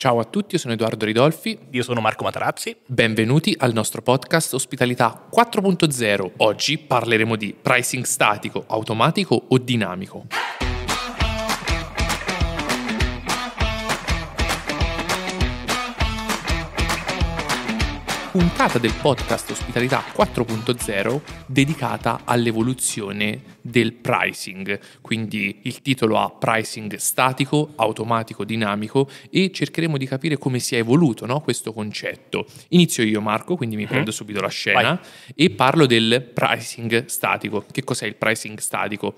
Ciao a tutti, io sono Edoardo Ridolfi. Io sono Marco Matarazzi. Benvenuti al nostro podcast Ospitalità 4.0. Oggi parleremo di pricing statico, automatico o dinamico. puntata del podcast Ospitalità 4.0 dedicata all'evoluzione del pricing, quindi il titolo ha pricing statico, automatico, dinamico e cercheremo di capire come si è evoluto no, questo concetto. Inizio io Marco, quindi mi mhm. prendo subito la scena Vai. e parlo del pricing statico. Che cos'è il pricing statico?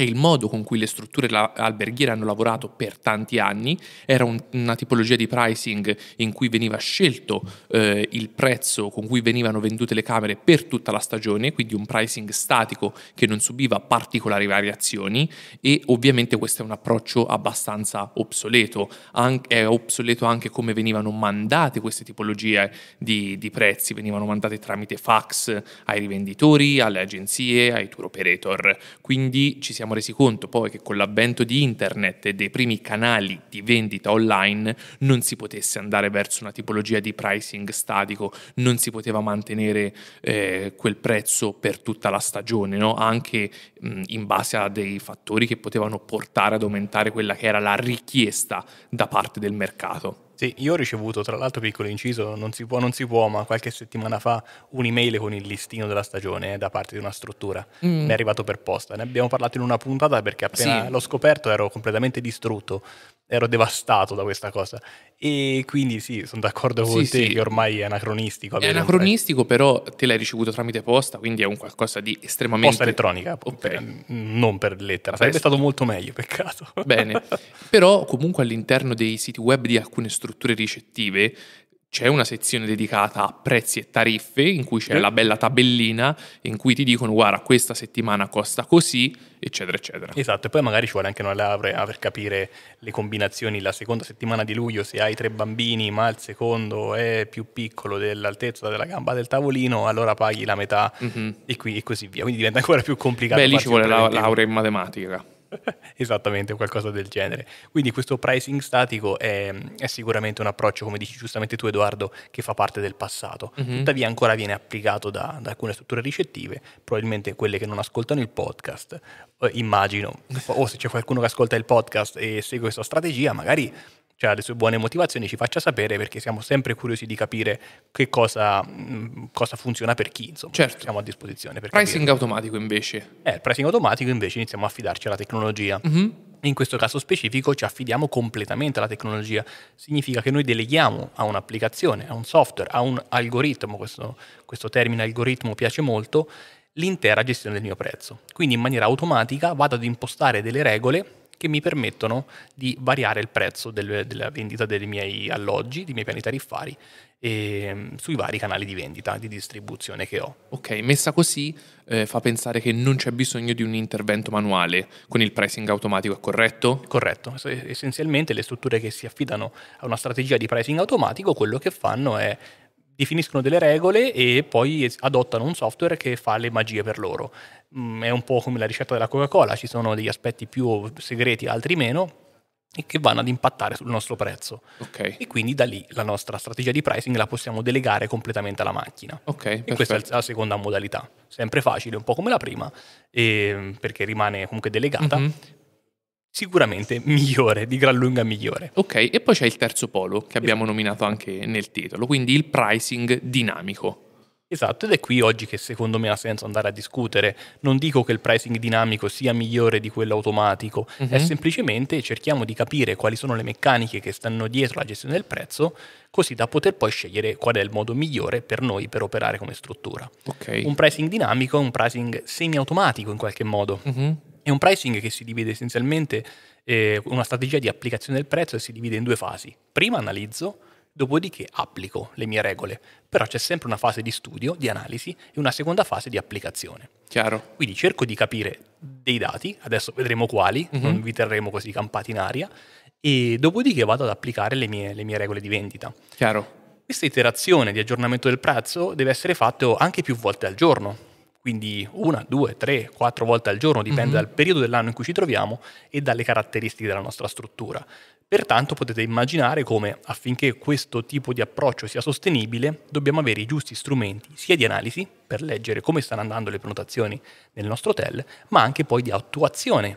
e il modo con cui le strutture alberghiere hanno lavorato per tanti anni era un, una tipologia di pricing in cui veniva scelto eh, il prezzo con cui venivano vendute le camere per tutta la stagione, quindi un pricing statico che non subiva particolari variazioni e ovviamente questo è un approccio abbastanza obsoleto, An- è obsoleto anche come venivano mandate queste tipologie di, di prezzi, venivano mandate tramite fax ai rivenditori, alle agenzie, ai tour operator, quindi ci siamo siamo resi conto poi che con l'avvento di internet e dei primi canali di vendita online non si potesse andare verso una tipologia di pricing statico, non si poteva mantenere eh, quel prezzo per tutta la stagione, no? anche mh, in base a dei fattori che potevano portare ad aumentare quella che era la richiesta da parte del mercato. Sì, io ho ricevuto, tra l'altro piccolo inciso, non si può, non si può, ma qualche settimana fa un'email con il listino della stagione da parte di una struttura. Mm. Mi è arrivato per posta. Ne abbiamo parlato in una puntata perché appena sì. l'ho scoperto ero completamente distrutto ero devastato da questa cosa. E quindi sì, sono d'accordo con sì, te sì. che ormai è anacronistico. È anacronistico, però te l'hai ricevuto tramite posta, quindi è un qualcosa di estremamente... Posta elettronica, okay. per, cioè, non per lettera. Sarebbe Presto. stato molto meglio, peccato. Bene, però comunque all'interno dei siti web di alcune strutture ricettive c'è una sezione dedicata a prezzi e tariffe in cui c'è la bella tabellina in cui ti dicono guarda questa settimana costa così eccetera eccetera esatto e poi magari ci vuole anche una laurea per capire le combinazioni la seconda settimana di luglio se hai tre bambini ma il secondo è più piccolo dell'altezza della gamba del tavolino allora paghi la metà mm-hmm. e, qui, e così via quindi diventa ancora più complicato beh lì ci vuole la laurea in matematica Esattamente, qualcosa del genere. Quindi questo pricing statico è, è, sicuramente un approccio, come dici giustamente tu Edoardo, che fa parte del passato. Mm-hmm. Tuttavia ancora viene applicato da, da, alcune strutture ricettive, probabilmente quelle che non ascoltano il podcast, eh, immagino, o se c'è qualcuno che ascolta il podcast e segue questa strategia, magari cioè ha le sue buone motivazioni, ci faccia sapere perché siamo sempre curiosi di capire che cosa, mh, mm, cosa funziona per chi, insomma, certo. siamo a disposizione. pricing capire. automatico invece? Eh, il pricing automatico invece iniziamo a affidarci alla tecnologia. Mm -hmm. In questo caso specifico ci affidiamo completamente alla tecnologia, significa che noi deleghiamo a un'applicazione, a un software, a un algoritmo, questo, questo termine algoritmo piace molto, l'intera gestione del mio prezzo. Quindi in maniera automatica vado ad impostare delle regole che mi permettono di variare il prezzo del, della vendita dei miei alloggi, dei miei piani tariffari e, ehm, sui vari canali di vendita, di distribuzione che ho. Ok, messa così eh, fa pensare che non c'è bisogno di un intervento manuale, con il pricing automatico è corretto? Corretto, essenzialmente le strutture che si affidano a una strategia di pricing automatico quello che fanno è definiscono delle regole e poi adottano un software che fa le magie per loro. Mm, è un po' come la ricetta della Coca-Cola, ci sono degli aspetti più segreti, altri meno, e che vanno ad impattare sul nostro prezzo. Okay. E quindi da lì la nostra strategia di pricing la possiamo delegare completamente alla macchina. Okay, e questa è la seconda modalità. Sempre facile, un po' come la prima, e, ehm, perché rimane comunque delegata, mm-hmm. Sicuramente migliore, di gran lunga migliore. Ok, e poi c'è il terzo polo che abbiamo esatto. nominato anche nel titolo, quindi il pricing dinamico. Esatto, ed è qui oggi che secondo me ha senso andare a discutere. Non dico che il pricing dinamico sia migliore di quello automatico, mm-hmm. è mhm. semplicemente cerchiamo di capire quali sono le meccaniche che stanno dietro la gestione del prezzo, così da poter poi scegliere qual è il modo migliore per noi per operare come struttura. Okay. Un pricing dinamico è un pricing semi-automatico in qualche modo. Mm-hmm è un pricing che si divide essenzialmente, eh, una strategia di applicazione del prezzo che si divide in due fasi. Prima analizzo, dopodiché applico le mie regole, però c'è sempre una fase di studio, di analisi e una seconda fase di applicazione. Chiaro. Quindi cerco di capire dei dati, adesso vedremo quali, mm-hmm. non vi terremo così campati in aria, e dopodiché vado ad applicare le mie, le mie regole di vendita. Chiaro. Questa iterazione di aggiornamento del prezzo deve essere fatta anche più volte al giorno, quindi una, due, tre, quattro volte al giorno, dipende mm-hmm. dal periodo dell'anno in cui ci troviamo e dalle caratteristiche della nostra struttura. Pertanto potete immaginare come affinché questo tipo di approccio sia sostenibile dobbiamo avere i giusti strumenti sia di analisi per leggere come stanno andando le prenotazioni nel nostro hotel, ma anche poi di attuazione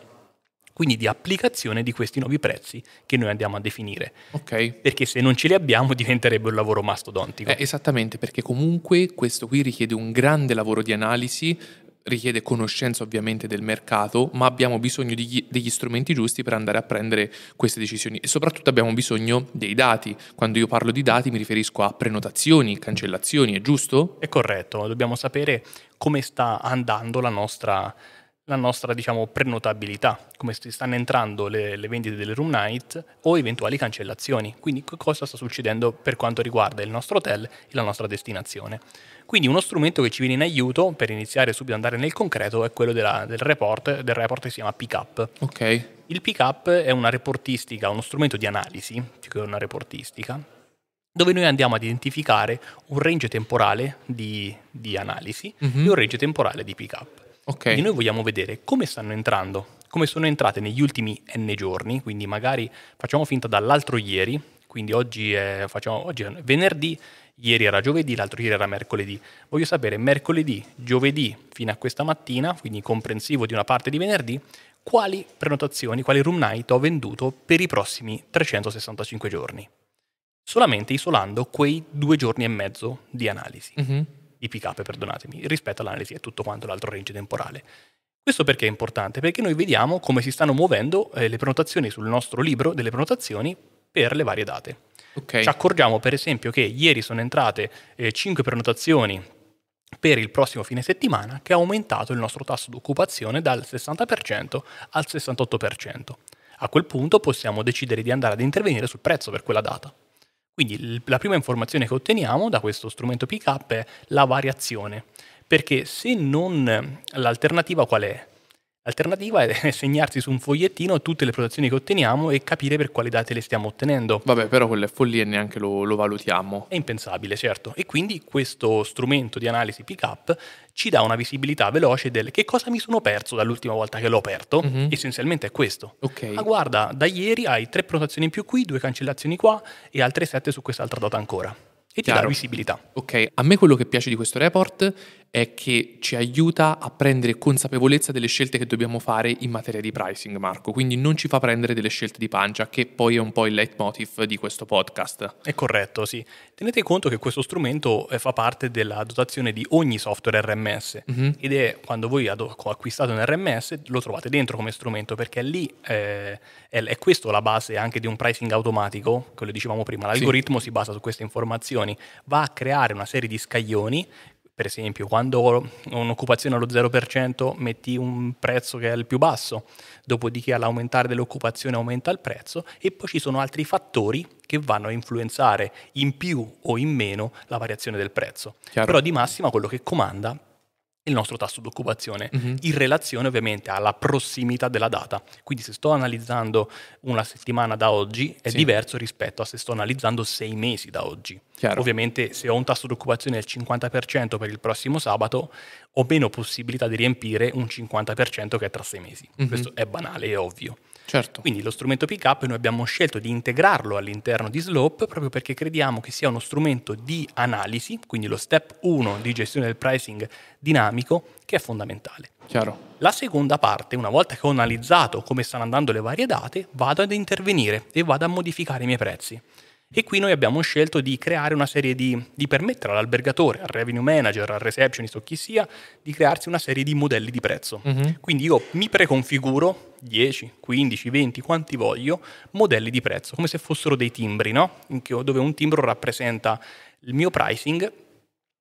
quindi di applicazione di questi nuovi prezzi che noi andiamo a definire. Okay. Perché se non ce li abbiamo diventerebbe un lavoro mastodontico. Eh, esattamente, perché comunque questo qui richiede un grande lavoro di analisi, richiede conoscenza ovviamente del mercato, ma abbiamo bisogno di, degli strumenti giusti per andare a prendere queste decisioni e soprattutto abbiamo bisogno dei dati. Quando io parlo di dati mi riferisco a prenotazioni, cancellazioni, è giusto? È corretto, dobbiamo sapere come sta andando la nostra la nostra diciamo, prenotabilità, come stanno entrando le, le, vendite delle room night o eventuali cancellazioni, quindi cosa sta succedendo per quanto riguarda il nostro hotel e la nostra destinazione. Quindi uno strumento che ci viene in aiuto per iniziare subito ad andare nel concreto è quello della, del, report, del report che si chiama Pick Up. Okay. Il Pick Up è una reportistica, uno strumento di analisi, più che una reportistica, dove noi andiamo ad identificare un range temporale di, di analisi mm-hmm. e un range temporale di pick up. Okay. E noi vogliamo vedere come stanno entrando, come sono entrate negli ultimi n giorni, quindi magari facciamo finta dall'altro ieri, quindi oggi è, facciamo, oggi è venerdì, ieri era giovedì, l'altro ieri era mercoledì. Voglio sapere mercoledì, giovedì fino a questa mattina, quindi comprensivo di una parte di venerdì, quali prenotazioni, quali room night ho venduto per i prossimi 365 giorni. Solamente isolando quei due giorni e mezzo di analisi. Mm-hmm di pick up, perdonatemi, rispetto all'analisi e tutto quanto l'altro range temporale. Questo perché è importante? Perché noi vediamo come si stanno muovendo eh, le prenotazioni sul nostro libro delle prenotazioni per le varie date. Okay. Ci accorgiamo per esempio che ieri sono entrate eh, 5 prenotazioni per il prossimo fine settimana che ha aumentato il nostro tasso di occupazione dal 60% al 68%. A quel punto possiamo decidere di andare ad intervenire sul prezzo per quella data. Quindi la prima informazione che otteniamo da questo strumento pick up è la variazione, perché se non l'alternativa qual è? L'alternativa è segnarsi su un fogliettino tutte le protezioni che otteniamo e capire per quali date le stiamo ottenendo. Vabbè, però quelle follie neanche lo, lo valutiamo. È impensabile, certo. E quindi questo strumento di analisi pickup ci dà una visibilità veloce del che cosa mi sono perso dall'ultima volta che l'ho aperto. Mm-hmm. Essenzialmente è questo. Okay. Ma guarda, da ieri hai tre protezioni in più qui, due cancellazioni qua e altre sette su quest'altra data ancora. E Chiaro. ti dà visibilità. Ok, a me quello che piace di questo report è che ci aiuta a prendere consapevolezza delle scelte che dobbiamo fare in materia di pricing, Marco. Quindi non ci fa prendere delle scelte di pancia, che poi è un po' il leitmotiv di questo podcast. È corretto, sì. Tenete conto che questo strumento eh, fa parte della dotazione di ogni software RMS mm-hmm. ed è quando voi acquistate un RMS lo trovate dentro come strumento perché lì eh, è, questa la base anche di un pricing automatico, quello dicevamo prima, l'algoritmo sì. si basa su queste informazioni, va a creare una serie di scaglioni per esempio, quando un'occupazione allo 0% metti un prezzo che è il più basso, dopodiché all'aumentare dell'occupazione aumenta il prezzo e poi ci sono altri fattori che vanno a influenzare in più o in meno la variazione del prezzo. Chiaro. Però di massima quello che comanda il nostro tasso d'occupazione, mm-hmm. in relazione ovviamente alla prossimità della data. Quindi se sto analizzando una settimana da oggi è sì. diverso rispetto a se sto analizzando sei mesi da oggi. Chiaro. Ovviamente se ho un tasso d'occupazione del 50% per il prossimo sabato ho meno possibilità di riempire un 50% che è tra sei mesi. Mm-hmm. Questo è banale è ovvio. Certo. Quindi lo strumento pick up noi abbiamo scelto di integrarlo all'interno di Slope proprio perché crediamo che sia uno strumento di analisi, quindi lo step 1 di gestione del pricing dinamico, che è fondamentale. Chiaro. La seconda parte, una volta che ho analizzato come stanno andando le varie date, vado ad intervenire e vado a modificare i miei prezzi. E qui noi abbiamo scelto di creare una serie di, di permettere all'albergatore, al revenue manager, al receptionist o chi sia, di crearsi una serie di modelli di prezzo. Mm-hmm. Quindi io mi preconfiguro 10, 15, 20, quanti voglio, modelli di prezzo, come se fossero dei timbri, no? dove un timbro rappresenta il mio pricing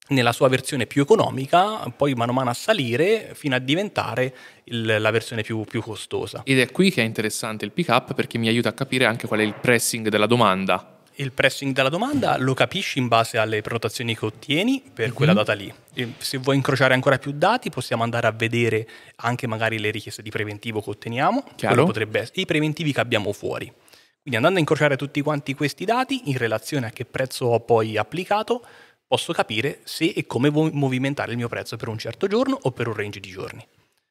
nella sua versione più economica, poi mano a mano a salire fino a diventare il, la versione più, più, costosa. Ed è qui che è interessante il pick up perché mi aiuta a capire anche qual è il pressing della domanda il pressing della domanda lo capisci in base alle prenotazioni che ottieni per mm-hmm. quella data lì. E se vuoi incrociare ancora più dati, possiamo andare a vedere anche magari le richieste di preventivo che otteniamo, potrebbe, i preventivi che abbiamo fuori. Quindi andando a incrociare tutti quanti questi dati in relazione a che prezzo ho poi applicato, posso capire se e come movimentare il mio prezzo per un certo giorno o per un range di giorni.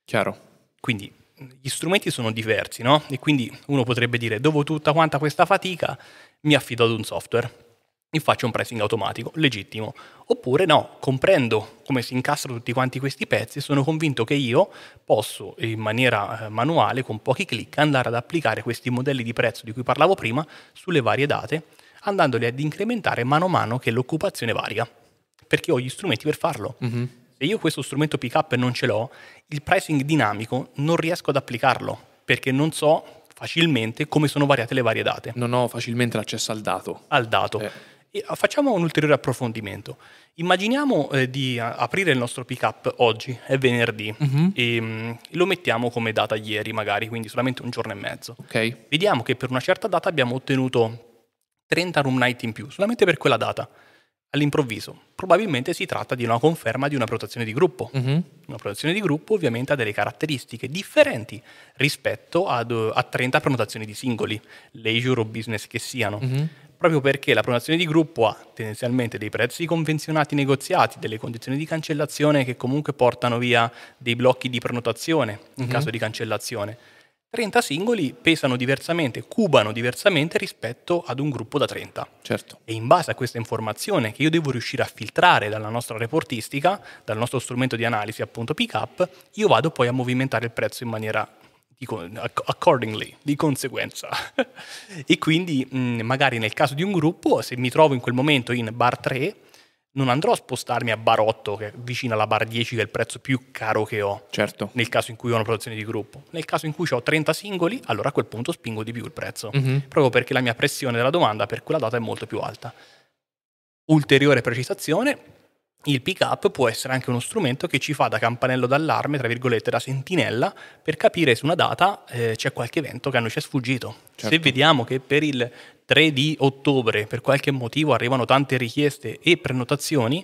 Chiaro. Quindi gli strumenti sono diversi, no? E quindi uno potrebbe dire, dopo tutta quanta questa fatica, mi affido ad un software mi faccio un pricing automatico, legittimo. Oppure no, comprendo come si incastrano tutti quanti questi pezzi e sono convinto che io posso in maniera eh, manuale, con pochi clic, andare ad applicare questi modelli di prezzo di cui parlavo prima sulle varie date, andandoli ad incrementare mano a mano che l'occupazione varia, perché ho gli strumenti per farlo. Mm-hmm. Se io questo strumento pick up non ce l'ho, il pricing dinamico non riesco ad applicarlo perché non so facilmente come sono variate le varie date. Non ho facilmente l'accesso al dato. Al dato. Eh. E eh, facciamo un ulteriore approfondimento. Immaginiamo eh, di aprire il nostro pick up oggi, è venerdì, uh-huh. e mh, lo mettiamo come data ieri magari, quindi solamente un giorno e mezzo. Okay. Vediamo che per una certa data abbiamo ottenuto 30 room night in più, solamente per quella data all'improvviso. Probabilmente si tratta di una conferma di una protezione di gruppo. Uh-huh. Una protezione di gruppo ovviamente ha delle caratteristiche differenti rispetto ad, a 30 prenotazioni di singoli, leisure o business che siano. Uh-huh. Proprio perché la prenotazione di gruppo ha tendenzialmente dei prezzi convenzionati negoziati, delle condizioni di cancellazione che comunque portano via dei blocchi di prenotazione in uh-huh. caso di cancellazione 30 singoli pesano diversamente, cubano diversamente rispetto ad un gruppo da 30. Certo. E in base a questa informazione che io devo riuscire a filtrare dalla nostra reportistica, dal nostro strumento di analisi appunto pick up, io vado poi a movimentare il prezzo in maniera accordingly, di conseguenza. e quindi mm, magari nel caso di un gruppo, se mi trovo in quel momento in bar 3, non andrò a spostarmi a Barotto, che è vicino alla bar 10, che è il prezzo più caro che ho. Certo. Nel caso in cui ho una produzione di gruppo. Nel caso in cui ho 30 singoli, allora a quel punto spingo di più il prezzo. Mm-hmm. Proprio perché la mia pressione della domanda per quella data è molto più alta. Ulteriore precisazione, il pick up può essere anche uno strumento che ci fa da campanello d'allarme, tra virgolette, da sentinella, per capire se una data eh, c'è qualche evento che a noi ci è sfuggito. Certo. Se vediamo che per il 3 di ottobre per qualche motivo arrivano tante richieste e prenotazioni,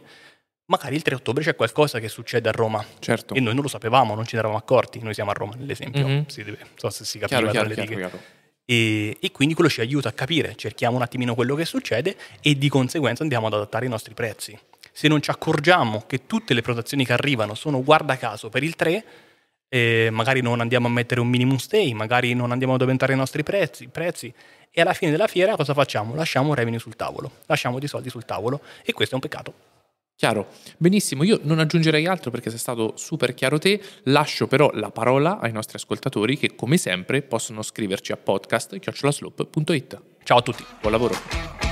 magari il 3 ottobre c'è qualcosa che succede a Roma. Certo. E noi non lo sapevamo, non ci eravamo accorti. Noi siamo a Roma, nell'esempio. Mm-hmm. Si deve, so se si capiva chiaro, dalle chiaro, chiaro. E, e, quindi quello ci aiuta a capire, cerchiamo un attimino quello che succede e di conseguenza andiamo ad adattare i nostri prezzi. Se non ci accorgiamo che tutte le prenotazioni che arrivano sono guarda caso per il 3, eh, magari non andiamo a mettere un minimum stay, magari non andiamo ad aumentare i nostri prezzi, prezzi, e alla fine della fiera cosa facciamo? Lasciamo un revenue sul tavolo, lasciamo dei soldi sul tavolo e questo è un peccato. Chiaro, benissimo, io non aggiungerei altro perché sei stato super chiaro te, lascio però la parola ai nostri ascoltatori che come sempre possono scriverci a podcast.it. Ciao a tutti, buon lavoro.